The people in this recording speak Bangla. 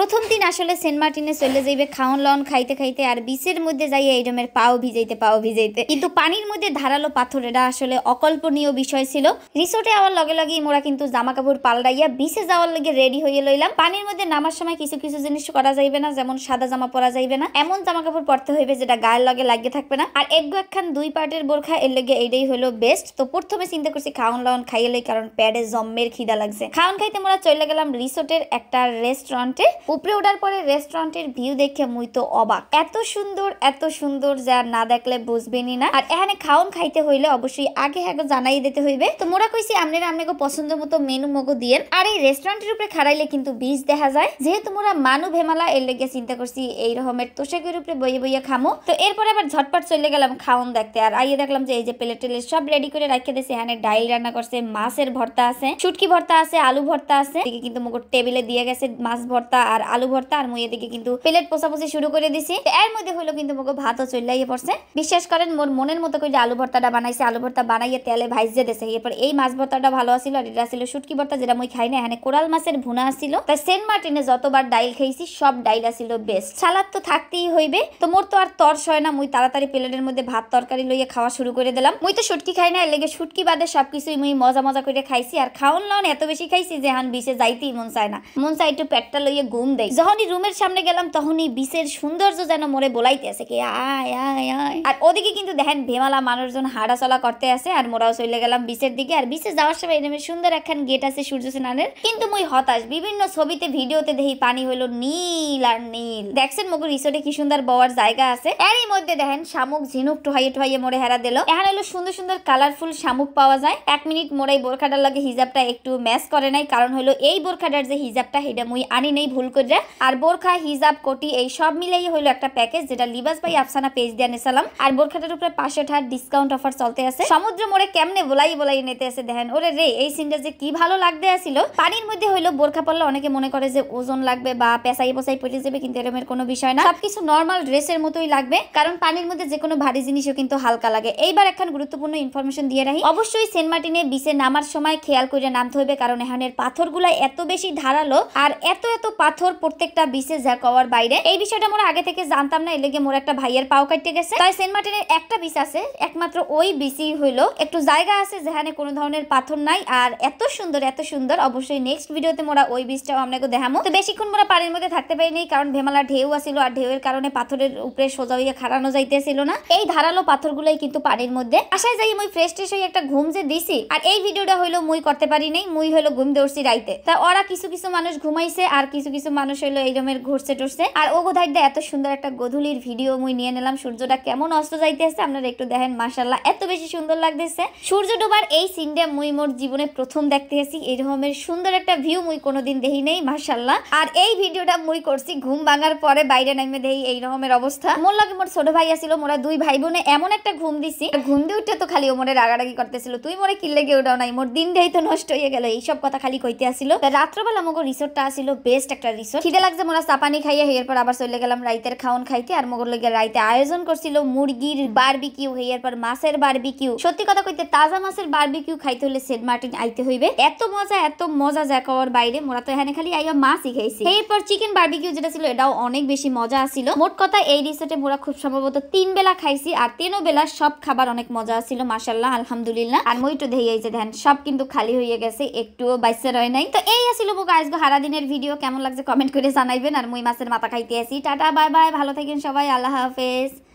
প্রথম দিন আসলে সেন্ট মার্টিনে চলে যাইবে খাওন লন খাইতে খাইতে আর বিষের মধ্যে যাইয়ে এই রমের পাও ভিজাইতে পাও ভিজাইতে কিন্তু পানির মধ্যে ধারালো পাথর এটা আসলে অকল্পনীয় বিষয় ছিল রিসোর্টে আওয়ার লগে লগেই মোরা কিন্তু জামা কাপড় পাল্টাইয়া বিষে যাওয়ার লগে রেডি হয়ে লইলাম পানির মধ্যে নামার সময় কিছু কিছু জিনিস করা যাইবে না যেমন সাদা জামা পরা যাইবে না এমন জামা কাপড় পরতে হইবে যেটা গায়ের লগে লাগিয়ে থাকবে না আর একগু একখান দুই পার্টের বোরখা এর লেগে এইটাই হলো বেস্ট তো প্রথমে চিন্তা করছি খাওন লন খাইয়ে লই কারণ প্যাডে জম্মের খিদা লাগছে খাওন খাইতে মোরা চলে গেলাম রিসোর্টের একটা রেস্টুরেন্টে উপরে ওঠার পরে রেস্টুরেন্টের ভিউ দেখে মুই তো অবাক এত সুন্দর এত সুন্দর যা না দেখলে বুঝবেনি না আর এখানে খাওন খাইতে হইলে অবশ্যই আগে হ্যাঁ জানাই দিতে হইবে তো মোরা কইছি আমনের আমনেকে পছন্দ মতো মেনু মগো দিয়েন আর এই রেস্টুরেন্টের উপরে খারাইলে কিন্তু বীজ দেখা যায় যেহেতু মোরা মানু ভেমালা এর লেগে চিন্তা করছি এই রকমের তোষাকের উপরে বইয়ে বইয়ে খামো তো এরপরে আবার ঝটপট চলে গেলাম খাওন দেখতে আর আইয়ে দেখলাম যে এই যে প্লেট টেলে সব রেডি করে রাখিয়ে দিয়েছে এখানে ডাইল রান্না করছে মাছের ভর্তা আছে ছুটকি ভর্তা আছে আলু ভর্তা আছে কিন্তু মুকুর টেবিলে দিয়ে গেছে মাছ ভর্তা আর আর আলু ভর্তা আর মুই এদিকে কিন্তু প্লেট পোষাপোষি শুরু করে দিছি এর মধ্যে হলো কিন্তু মোকে ভাতও চল্লাইয়ে পড়ছে বিশ্বাস করেন মোর মনের মতো করে আলু ভর্তাটা বানাইছে আলু ভর্তা বানাইয়ে তেলে ভাইজে দিছে এরপর এই মাছ ভর্তাটা ভালো আছিল আর এটা ছিল শুটকি ভর্তা যেটা মুই খাই না এখানে কোরাল মাছের ভুনা আসিল তাই সেন্ট মার্টিনে যতবার ডাইল খাইছি সব ডাইল আসিল বেস্ট সালাদ তো থাকতেই হইবে তো মোর তো আর তর হয় না মুই তাড়াতাড়ি প্লেটের মধ্যে ভাত তরকারি লইয়ে খাওয়া শুরু করে দিলাম মুই তো শুটকি খাই না এর লেগে শুটকি বাদে সবকিছুই মুই মজা মজা করে খাইছি আর খাওন লন এত বেশি খাইছি যে হান বিশে যাইতেই মন চায় না মন চাই একটু পেটটা লইয়ে ঘুম রুম দেয় যখনই রুমের সামনে গেলাম তখনই বিষের সৌন্দর্য যেন মরে বলাইতেছে কি আয় আয় আয় আর ওদিকে কিন্তু দেখেন ভেমালা মানুষজন হাঁটাচলা করতে আছে আর মোরাও চলে গেলাম বিচের দিকে আর বিষে যাওয়ার সময় এরকম সুন্দর একখান গেট আছে সূর্য সেনানের কিন্তু মুই হতাশ বিভিন্ন ছবিতে ভিডিওতে দেখি পানি হইলো নীল আর নীল দেখছেন মগু রিসোর্টে কি সুন্দর বওয়ার জায়গা আছে এরই মধ্যে দেখেন শামুক ঝিনুক টোহাইয়ে টোহাইয়ে মোড়ে হেরা দিল এখন হলো সুন্দর সুন্দর কালারফুল শামুক পাওয়া যায় এক মিনিট মোড়াই বোরখাটার লাগে হিজাবটা একটু ম্যাচ করে নাই কারণ হলো এই বোরখাটার যে হিজাবটা সেটা মুই আনি নেই ভুল করে করে আর বোরখা হিজাব কোটি এই সব মিলেই হলো একটা প্যাকেজ যেটা লিবাস ভাই আফসানা পেজ দিয়ে নিয়েছিলাম আর বোরখাটার উপরে পাশে ঠার ডিসকাউন্ট অফার চলতে আছে সমুদ্র মোড়ে কেমনে বোলাই বোলাই নিতে আছে দেখেন ওরে রে এই সিনটা যে কি ভালো লাগতে আসিল পানির মধ্যে হইলো বোরখা পড়লে অনেকে মনে করে যে ওজন লাগবে বা পেশাই বসাই পড়ে যাবে কিন্তু এরমের কোনো বিষয় না সবকিছু নর্মাল ড্রেসের মতোই লাগবে কারণ পানির মধ্যে যে কোনো ভারী জিনিসও কিন্তু হালকা লাগে এইবার এখন গুরুত্বপূর্ণ ইনফরমেশন দিয়ে রাখি অবশ্যই সেন্ট মার্টিনে বিশে নামার সময় খেয়াল করে নামতে হবে কারণ এখানের পাথরগুলো এত বেশি ধারালো আর এত এত পাথর সুন্দর প্রত্যেকটা বিশে জ্যাক ঝাঁকাওয়ার বাইরে এই বিষয়টা মোরা আগে থেকে জানতাম না এর লেগে মোর একটা ভাইয়ের পাও কাটতে গেছে তাই সেন্ট মার্টিনের একটা বিচ আছে একমাত্র ওই বিচি হইলো একটু জায়গা আছে যেখানে কোনো ধরনের পাথর নাই আর এত সুন্দর এত সুন্দর অবশ্যই নেক্সট ভিডিওতে মোরা ওই বিচটাও আপনাকে দেখামো তো বেশিক্ষণ মোরা পানির মধ্যে থাকতে পারিনি কারণ ভেমালা ঢেউ আসিল আর ঢেউয়ের কারণে পাথরের উপরে সোজা হইয়া খাড়ানো যাইতেছিল না এই ধারালো পাথরগুলোই কিন্তু পানির মধ্যে আশায় যাই মুই ফ্রেশ ট্রেশ হয়ে একটা ঘুম যে দিছি আর এই ভিডিওটা হইলো মুই করতে পারি নাই মুই হইলো ঘুম দৌড়ছি রাইতে তা ওরা কিছু কিছু মানুষ ঘুমাইছে আর কিছু কিছু মানুষ হইলো এই রকমের ঘুরছে টুরছে আর ও কোথায় এত সুন্দর একটা গধুলির ভিডিও মুই নিয়ে নিলাম সূর্যটা কেমন অস্ত যাইতেছে আপনারা একটু দেখেন মাসাল্লাহ এত বেশি সুন্দর লাগতেছে সূর্য ডোবার এই সিনটা মুই মোর জীবনে প্রথম দেখতে এসেছি রকমের সুন্দর একটা ভিউ মুই কোনোদিন দেখি নেই মাসাল্লাহ আর এই ভিডিওটা মুই করছি ঘুম ভাঙার পরে বাইরে নামে দেখি এই রকমের অবস্থা মোর লাগে মোর ছোট ভাই আসিল মোরা দুই ভাই বোনে এমন একটা ঘুম দিছি ঘুম দিয়ে উঠে তো খালি ও মোরে রাগারাগি করতেছিল তুই মোরে কিল্লে গিয়ে উঠাও নাই মোর দিন দেয় তো নষ্ট হয়ে গেল এইসব কথা খালি কইতে আসিল রাত্রবেলা মোকে রিসোর্টটা আসিল বেস্ট একটা দিছ খিদে লাগছে মোরা চাপানি খাইয়া হইয়ার পর আবার চলে গেলাম রাইতের খাওন খাইতে আর মোগর লগে রাইতে আয়োজন করছিল মুরগির বারবিকিউ হইয়ার পর মাছের বারবিকিউ সত্যি কথা কইতে তাজা মাছের বারবিকিউ খাইতে হলে সেন্ট মার্টিন আইতে হইবে এত মজা এত মজা যা বাইরে মোরা তো এখানে খালি আইয়া মাছই খাইছি পর চিকেন বারবিকিউ যেটা ছিল এটাও অনেক বেশি মজা আছিল মোট কথা এই রিসোর্টে মোরা খুব সম্ভবত তিন বেলা খাইছি আর তিনও বেলা সব খাবার অনেক মজা আছিল মাসাল্লাহ আলহামদুলিল্লাহ আর মই মইটু ধেয়ে ধ্যান সব কিন্তু খালি হয়ে গেছে একটুও বাইসে রয় নাই তো এই আসিল বো আজকে হারা দিনের ভিডিও কেমন লাগছে কমেন্ট করে জানাইবেন আর মুই মাছের মাথা খাইতে আসি টাটা বাই বাই ভালো থাকেন সবাই আল্লাহ হাফেজ